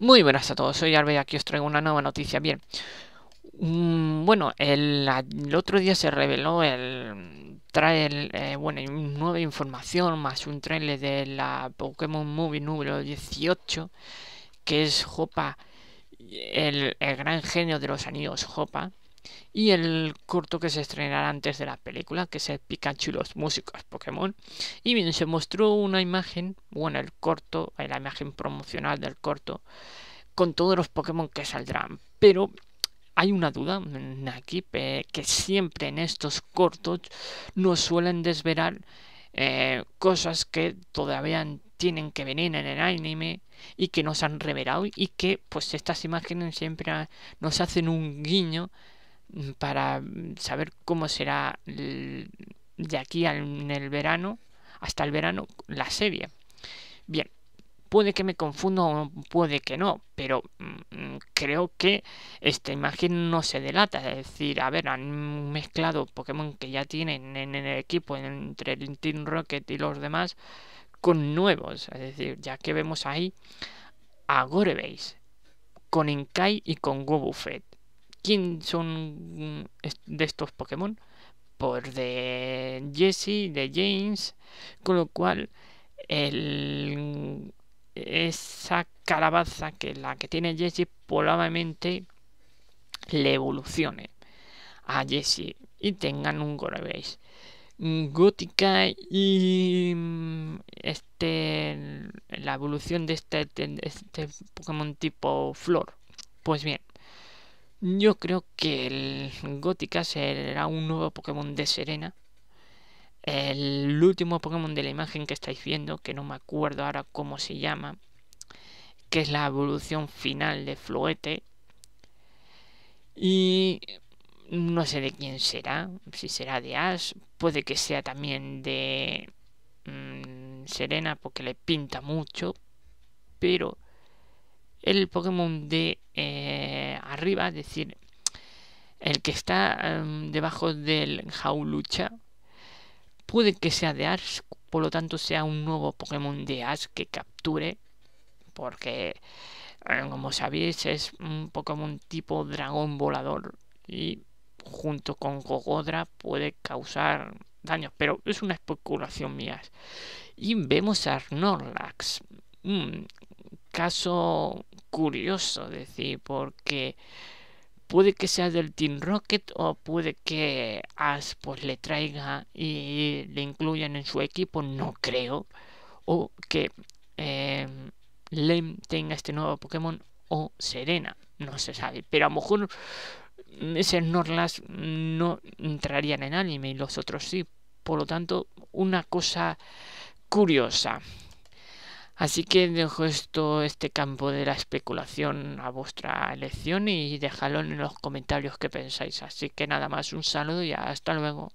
Muy buenas a todos, soy Arbe y aquí os traigo una nueva noticia. Bien, mm, bueno, el, otro día se reveló el trailer eh, bueno, nueva información más un trailer de la Pokémon Movie número 18, que es jopa el, gran genio de los anillos jopa y el corto que se estrenará antes de la película, que es el Pikachu y los músicos Pokémon. Y bien, se mostró una imagen, bueno, el corto, eh, la imagen promocional del corto, con todos los Pokémon que saldrán. Pero hay una duda mm, aquí, que siempre en estos cortos nos suelen desvelar eh, cosas que todavía tienen que venir en el anime y que nos han revelado y que pues estas imágenes siempre nos hacen un guiño para mm, saber cómo será de aquí al, en el verano, hasta el verano, la serie. Bien, puede que me confunda o puede que no, pero mm, creo que esta imagen no se delata. Es decir, a ver, han mezclado Pokémon que ya tienen en, el equipo entre el Team Rocket y los demás con nuevos. Es decir, ya que vemos ahí a Gorebase, con Inkai y con Gobufet son mm, de estos Pokémon, por de Jesse, de James, con lo cual el, esa calabaza que la que tiene Jesse probablemente le evolucione a Jesse y tengan un veis... Gótica y mm, este la evolución este, de este Pokémon tipo Flor. Pues bien, yo creo que el Gótica será un nuevo Pokémon de Serena. El último Pokémon de la imagen que estáis viendo, que no me acuerdo ahora cómo se llama, que es la evolución final de Fluete. Y no sé de quién será, si será de Ash, puede que sea también de mm, Serena porque le pinta mucho, pero el Pokémon de eh, arriba, es decir, el que está em, debajo del Jaulucha, puede que sea de Ash, por lo tanto sea un nuevo Pokémon de Ash que capture, porque em, como sabéis es un Pokémon tipo dragón volador y junto con Gogodra puede causar daños, pero es una especulación mía. Y vemos a Norlax. Mm, caso curioso, decir, porque puede que sea del Team Rocket o puede que Ash pues, le traiga y le incluyan en su equipo, no creo. O que eh, tenga este nuevo Pokémon o Serena, no se sabe. Pero a lo mejor ese Norlas no entrarían en anime y los otros sí. Por lo tanto, una cosa curiosa. Así que dejo esto, este campo de la especulación a vuestra elección y dejadlo en los comentarios que pensáis. Así que nada más, un saludo y hasta luego.